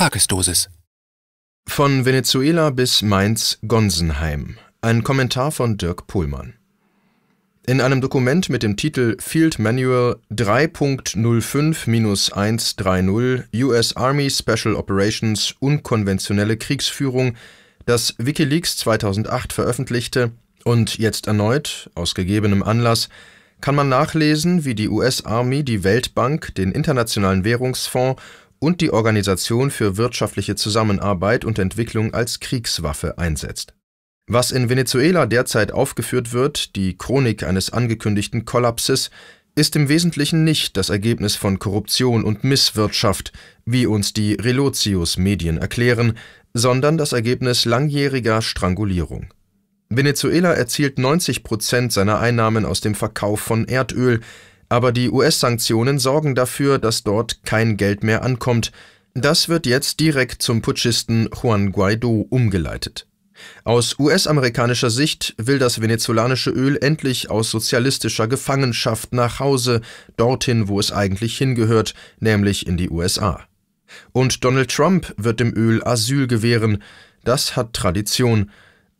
Tagesdosis. Von Venezuela bis Mainz-Gonsenheim. Ein Kommentar von Dirk Pohlmann. In einem Dokument mit dem Titel Field Manual 3.05-130 US Army Special Operations Unkonventionelle Kriegsführung, das Wikileaks 2008 veröffentlichte und jetzt erneut, aus gegebenem Anlass, kann man nachlesen, wie die US Army die Weltbank, den Internationalen Währungsfonds und die Organisation für wirtschaftliche Zusammenarbeit und Entwicklung als Kriegswaffe einsetzt. Was in Venezuela derzeit aufgeführt wird, die Chronik eines angekündigten Kollapses, ist im Wesentlichen nicht das Ergebnis von Korruption und Misswirtschaft, wie uns die Relotius-Medien erklären, sondern das Ergebnis langjähriger Strangulierung. Venezuela erzielt 90 Prozent seiner Einnahmen aus dem Verkauf von Erdöl, aber die US-Sanktionen sorgen dafür, dass dort kein Geld mehr ankommt. Das wird jetzt direkt zum Putschisten Juan Guaido umgeleitet. Aus US-amerikanischer Sicht will das venezolanische Öl endlich aus sozialistischer Gefangenschaft nach Hause, dorthin, wo es eigentlich hingehört, nämlich in die USA. Und Donald Trump wird dem Öl Asyl gewähren. Das hat Tradition.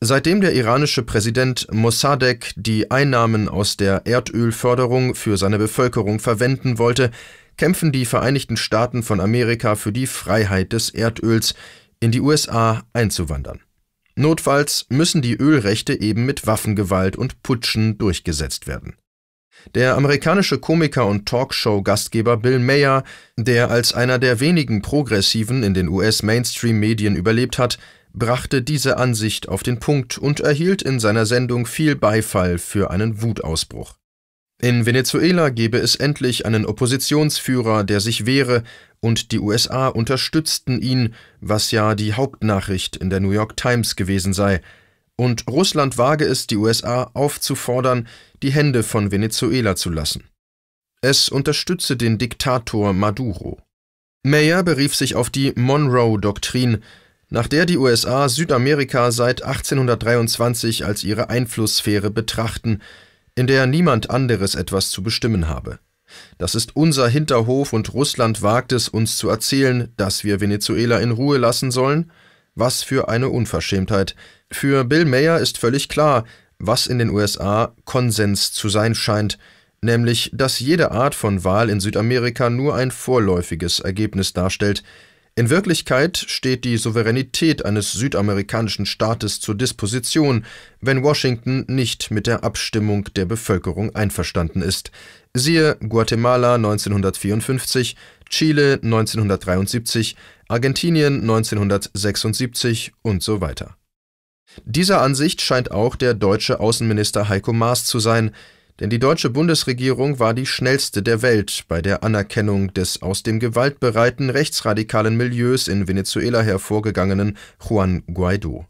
Seitdem der iranische Präsident Mossadegh die Einnahmen aus der Erdölförderung für seine Bevölkerung verwenden wollte, kämpfen die Vereinigten Staaten von Amerika für die Freiheit des Erdöls, in die USA einzuwandern. Notfalls müssen die Ölrechte eben mit Waffengewalt und Putschen durchgesetzt werden der amerikanische Komiker und Talkshow-Gastgeber Bill Mayer, der als einer der wenigen Progressiven in den US-Mainstream-Medien überlebt hat, brachte diese Ansicht auf den Punkt und erhielt in seiner Sendung viel Beifall für einen Wutausbruch. In Venezuela gebe es endlich einen Oppositionsführer, der sich wehre, und die USA unterstützten ihn, was ja die Hauptnachricht in der New York Times gewesen sei – und Russland wage es, die USA aufzufordern, die Hände von Venezuela zu lassen. Es unterstütze den Diktator Maduro. Meyer berief sich auf die Monroe-Doktrin, nach der die USA Südamerika seit 1823 als ihre Einflusssphäre betrachten, in der niemand anderes etwas zu bestimmen habe. Das ist unser Hinterhof und Russland wagt es, uns zu erzählen, dass wir Venezuela in Ruhe lassen sollen – was für eine Unverschämtheit. Für Bill Mayer ist völlig klar, was in den USA Konsens zu sein scheint, nämlich dass jede Art von Wahl in Südamerika nur ein vorläufiges Ergebnis darstellt. In Wirklichkeit steht die Souveränität eines südamerikanischen Staates zur Disposition, wenn Washington nicht mit der Abstimmung der Bevölkerung einverstanden ist. Siehe Guatemala 1954, Chile 1973, Argentinien 1976 und so weiter. Dieser Ansicht scheint auch der deutsche Außenminister Heiko Maas zu sein, denn die deutsche Bundesregierung war die schnellste der Welt bei der Anerkennung des aus dem gewaltbereiten rechtsradikalen Milieus in Venezuela hervorgegangenen Juan Guaido.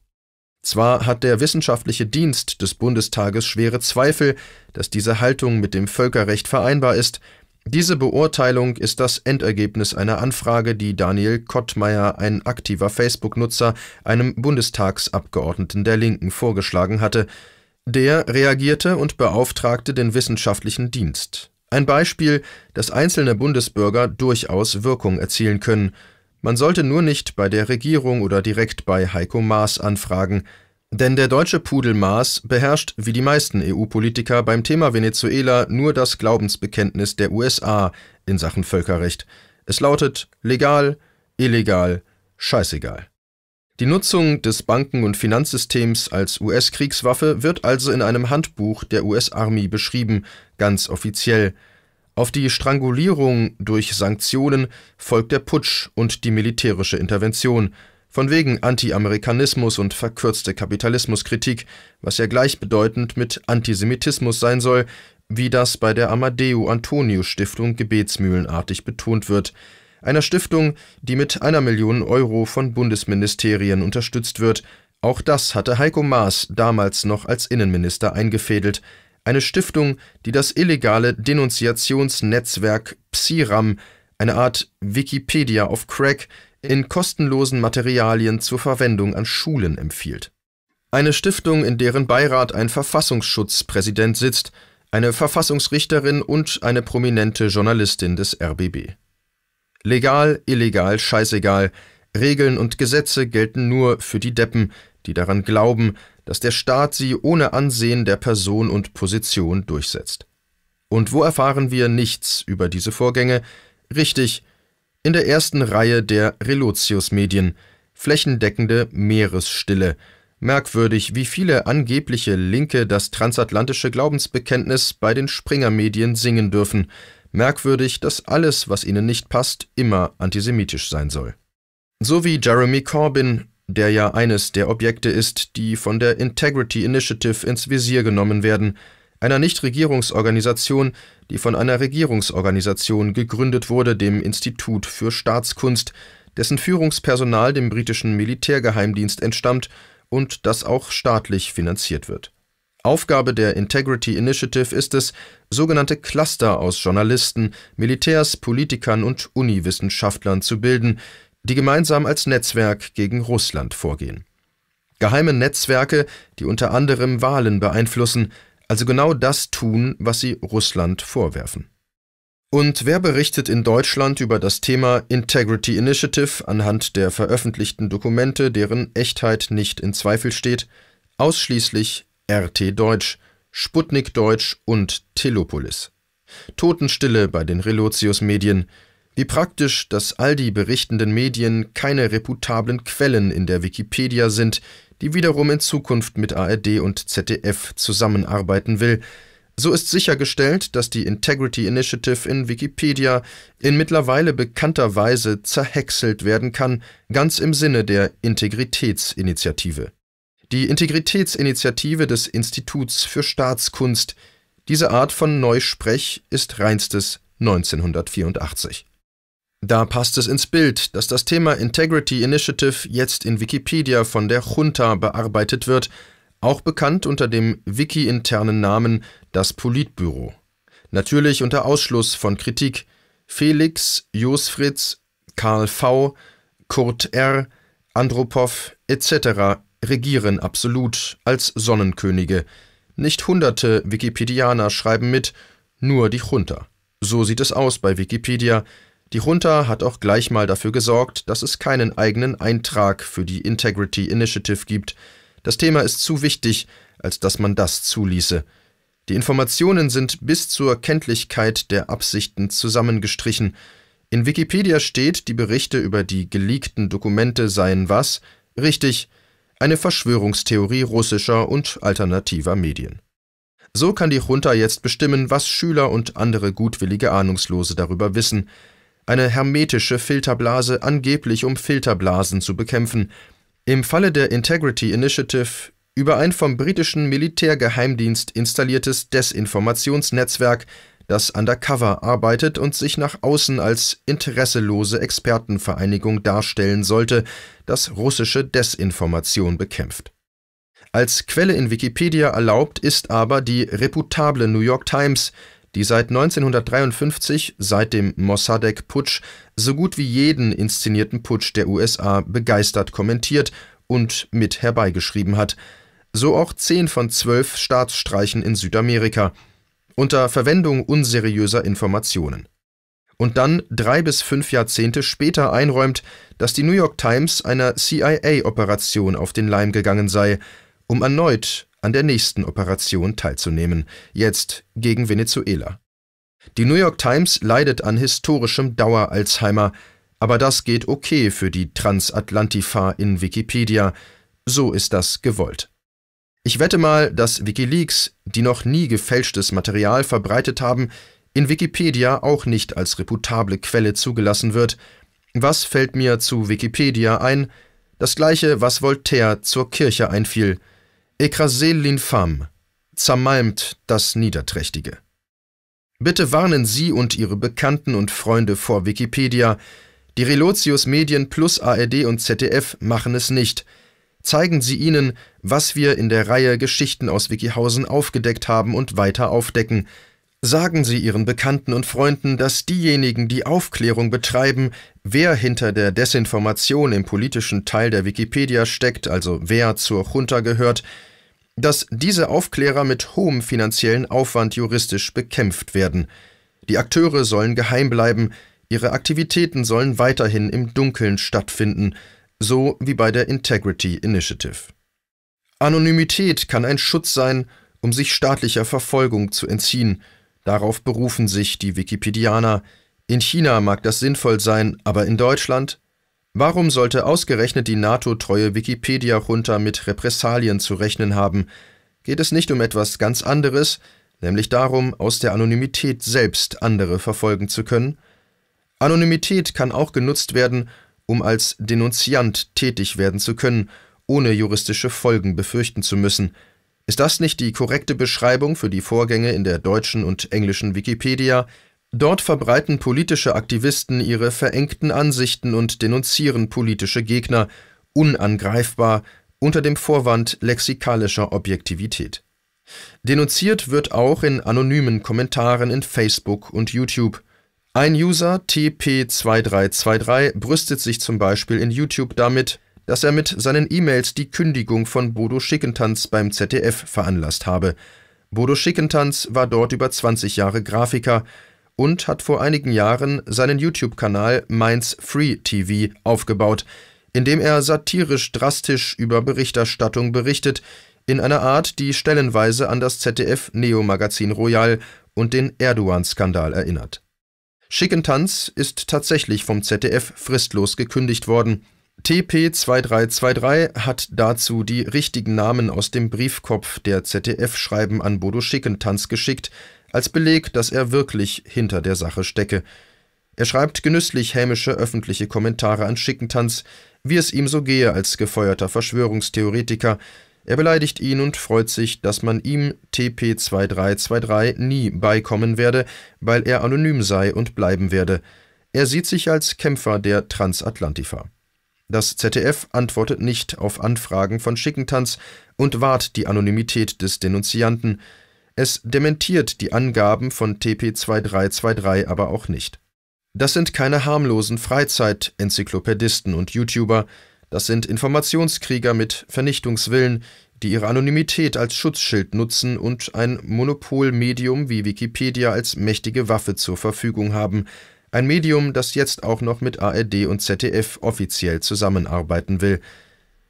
Zwar hat der wissenschaftliche Dienst des Bundestages schwere Zweifel, dass diese Haltung mit dem Völkerrecht vereinbar ist, diese Beurteilung ist das Endergebnis einer Anfrage, die Daniel Kottmeier, ein aktiver Facebook-Nutzer, einem Bundestagsabgeordneten der Linken vorgeschlagen hatte. Der reagierte und beauftragte den wissenschaftlichen Dienst. Ein Beispiel, dass einzelne Bundesbürger durchaus Wirkung erzielen können. Man sollte nur nicht bei der Regierung oder direkt bei Heiko Maas anfragen. Denn der deutsche Pudel Maas beherrscht wie die meisten EU-Politiker beim Thema Venezuela nur das Glaubensbekenntnis der USA in Sachen Völkerrecht. Es lautet legal, illegal, scheißegal. Die Nutzung des Banken- und Finanzsystems als US-Kriegswaffe wird also in einem Handbuch der US-Armee beschrieben, ganz offiziell. Auf die Strangulierung durch Sanktionen folgt der Putsch und die militärische Intervention – von wegen Anti-Amerikanismus und verkürzte Kapitalismuskritik, was ja gleichbedeutend mit Antisemitismus sein soll, wie das bei der amadeo antonio Stiftung gebetsmühlenartig betont wird, einer Stiftung, die mit einer Million Euro von Bundesministerien unterstützt wird. Auch das hatte Heiko Maas damals noch als Innenminister eingefädelt. Eine Stiftung, die das illegale Denunziationsnetzwerk Psiram, eine Art Wikipedia of Crack, in kostenlosen Materialien zur Verwendung an Schulen empfiehlt. Eine Stiftung, in deren Beirat ein Verfassungsschutzpräsident sitzt, eine Verfassungsrichterin und eine prominente Journalistin des RBB. Legal, illegal, scheißegal, Regeln und Gesetze gelten nur für die Deppen, die daran glauben, dass der Staat sie ohne Ansehen der Person und Position durchsetzt. Und wo erfahren wir nichts über diese Vorgänge? Richtig, in der ersten Reihe der Relotius-Medien, flächendeckende Meeresstille, merkwürdig, wie viele angebliche Linke das transatlantische Glaubensbekenntnis bei den Springer-Medien singen dürfen, merkwürdig, dass alles, was ihnen nicht passt, immer antisemitisch sein soll. So wie Jeremy Corbyn, der ja eines der Objekte ist, die von der Integrity Initiative ins Visier genommen werden, einer Nichtregierungsorganisation, die von einer Regierungsorganisation gegründet wurde, dem Institut für Staatskunst, dessen Führungspersonal dem britischen Militärgeheimdienst entstammt und das auch staatlich finanziert wird. Aufgabe der Integrity Initiative ist es, sogenannte Cluster aus Journalisten, Militärs, Politikern und Uniwissenschaftlern zu bilden, die gemeinsam als Netzwerk gegen Russland vorgehen. Geheime Netzwerke, die unter anderem Wahlen beeinflussen, also genau das tun, was sie Russland vorwerfen. Und wer berichtet in Deutschland über das Thema Integrity Initiative anhand der veröffentlichten Dokumente, deren Echtheit nicht in Zweifel steht? Ausschließlich RT Deutsch, Sputnik Deutsch und Telopolis. Totenstille bei den Relotius-Medien. Wie praktisch, dass all die berichtenden Medien keine reputablen Quellen in der Wikipedia sind, die wiederum in Zukunft mit ARD und ZDF zusammenarbeiten will. So ist sichergestellt, dass die Integrity Initiative in Wikipedia in mittlerweile bekannter Weise zerhäckselt werden kann, ganz im Sinne der Integritätsinitiative. Die Integritätsinitiative des Instituts für Staatskunst. Diese Art von Neusprech ist reinstes 1984. Da passt es ins Bild, dass das Thema Integrity Initiative jetzt in Wikipedia von der Junta bearbeitet wird, auch bekannt unter dem wiki-internen Namen das Politbüro. Natürlich unter Ausschluss von Kritik. Felix, Jos Fritz, Karl V., Kurt R., Andropov etc. regieren absolut als Sonnenkönige. Nicht hunderte Wikipedianer schreiben mit, nur die Junta. So sieht es aus bei Wikipedia – die Junta hat auch gleich mal dafür gesorgt, dass es keinen eigenen Eintrag für die Integrity Initiative gibt. Das Thema ist zu wichtig, als dass man das zuließe. Die Informationen sind bis zur Kenntlichkeit der Absichten zusammengestrichen. In Wikipedia steht, die Berichte über die geleakten Dokumente seien was? Richtig, eine Verschwörungstheorie russischer und alternativer Medien. So kann die Junta jetzt bestimmen, was Schüler und andere gutwillige Ahnungslose darüber wissen eine hermetische Filterblase angeblich um Filterblasen zu bekämpfen, im Falle der Integrity Initiative über ein vom britischen Militärgeheimdienst installiertes Desinformationsnetzwerk, das undercover arbeitet und sich nach außen als interesselose Expertenvereinigung darstellen sollte, das russische Desinformation bekämpft. Als Quelle in Wikipedia erlaubt ist aber die reputable New York Times, die seit 1953, seit dem Mossadegh-Putsch, so gut wie jeden inszenierten Putsch der USA begeistert kommentiert und mit herbeigeschrieben hat. So auch zehn von zwölf Staatsstreichen in Südamerika, unter Verwendung unseriöser Informationen. Und dann drei bis fünf Jahrzehnte später einräumt, dass die New York Times einer CIA-Operation auf den Leim gegangen sei, um erneut an der nächsten Operation teilzunehmen, jetzt gegen Venezuela. Die New York Times leidet an historischem Dauer-Alzheimer, aber das geht okay für die Transatlantifa in Wikipedia, so ist das gewollt. Ich wette mal, dass Wikileaks, die noch nie gefälschtes Material verbreitet haben, in Wikipedia auch nicht als reputable Quelle zugelassen wird. Was fällt mir zu Wikipedia ein? Das gleiche, was Voltaire zur Kirche einfiel – Écrasez l'infâme, zermalmt das Niederträchtige. Bitte warnen Sie und Ihre Bekannten und Freunde vor Wikipedia. Die Relotius Medien plus ARD und ZDF machen es nicht. Zeigen Sie ihnen, was wir in der Reihe Geschichten aus Wikihausen aufgedeckt haben und weiter aufdecken. Sagen Sie Ihren Bekannten und Freunden, dass diejenigen, die Aufklärung betreiben, wer hinter der Desinformation im politischen Teil der Wikipedia steckt, also wer zur Junta gehört, dass diese Aufklärer mit hohem finanziellen Aufwand juristisch bekämpft werden. Die Akteure sollen geheim bleiben, ihre Aktivitäten sollen weiterhin im Dunkeln stattfinden, so wie bei der Integrity Initiative. Anonymität kann ein Schutz sein, um sich staatlicher Verfolgung zu entziehen. Darauf berufen sich die Wikipedianer. In China mag das sinnvoll sein, aber in Deutschland Warum sollte ausgerechnet die NATO-treue Wikipedia-Junta mit Repressalien zu rechnen haben? Geht es nicht um etwas ganz anderes, nämlich darum, aus der Anonymität selbst andere verfolgen zu können? Anonymität kann auch genutzt werden, um als Denunziant tätig werden zu können, ohne juristische Folgen befürchten zu müssen. Ist das nicht die korrekte Beschreibung für die Vorgänge in der deutschen und englischen Wikipedia, Dort verbreiten politische Aktivisten ihre verengten Ansichten und denunzieren politische Gegner, unangreifbar, unter dem Vorwand lexikalischer Objektivität. Denunziert wird auch in anonymen Kommentaren in Facebook und YouTube. Ein User TP2323 brüstet sich zum Beispiel in YouTube damit, dass er mit seinen E-Mails die Kündigung von Bodo Schickentanz beim ZDF veranlasst habe. Bodo Schickentanz war dort über 20 Jahre Grafiker, und hat vor einigen Jahren seinen YouTube-Kanal Mainz Free TV aufgebaut, in dem er satirisch drastisch über Berichterstattung berichtet, in einer Art, die stellenweise an das ZDF Neo Magazin Royal und den Erdogan-Skandal erinnert. Schickentanz ist tatsächlich vom ZDF fristlos gekündigt worden. TP2323 hat dazu die richtigen Namen aus dem Briefkopf der ZDF-Schreiben an Bodo Schickentanz geschickt, als Beleg, dass er wirklich hinter der Sache stecke. Er schreibt genüsslich hämische öffentliche Kommentare an Schickentanz, wie es ihm so gehe als gefeuerter Verschwörungstheoretiker. Er beleidigt ihn und freut sich, dass man ihm TP2323 nie beikommen werde, weil er anonym sei und bleiben werde. Er sieht sich als Kämpfer der Transatlantifa. Das ZDF antwortet nicht auf Anfragen von Schickentanz und wahrt die Anonymität des Denunzianten. Es dementiert die Angaben von TP2323 aber auch nicht. Das sind keine harmlosen Freizeit-Enzyklopädisten und YouTuber, das sind Informationskrieger mit Vernichtungswillen, die ihre Anonymität als Schutzschild nutzen und ein Monopolmedium wie Wikipedia als mächtige Waffe zur Verfügung haben, ein Medium, das jetzt auch noch mit ARD und ZDF offiziell zusammenarbeiten will.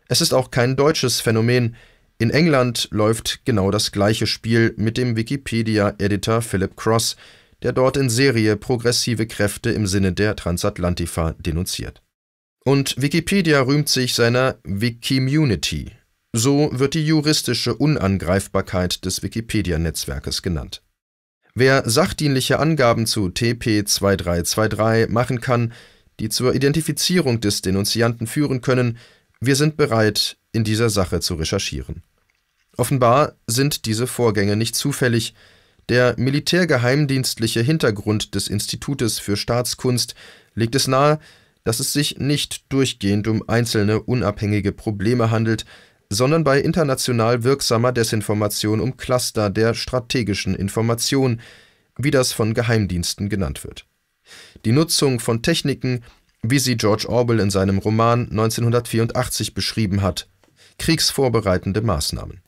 Es ist auch kein deutsches Phänomen, in England läuft genau das gleiche Spiel mit dem Wikipedia-Editor Philip Cross, der dort in Serie progressive Kräfte im Sinne der Transatlantifa denunziert. Und Wikipedia rühmt sich seiner Wikimunity. So wird die juristische Unangreifbarkeit des Wikipedia-Netzwerkes genannt. Wer sachdienliche Angaben zu TP2323 machen kann, die zur Identifizierung des Denunzianten führen können, wir sind bereit, in dieser Sache zu recherchieren. Offenbar sind diese Vorgänge nicht zufällig. Der militärgeheimdienstliche Hintergrund des Institutes für Staatskunst legt es nahe, dass es sich nicht durchgehend um einzelne unabhängige Probleme handelt, sondern bei international wirksamer Desinformation um Cluster der strategischen Information, wie das von Geheimdiensten genannt wird. Die Nutzung von Techniken, wie sie George Orwell in seinem Roman 1984 beschrieben hat, kriegsvorbereitende Maßnahmen.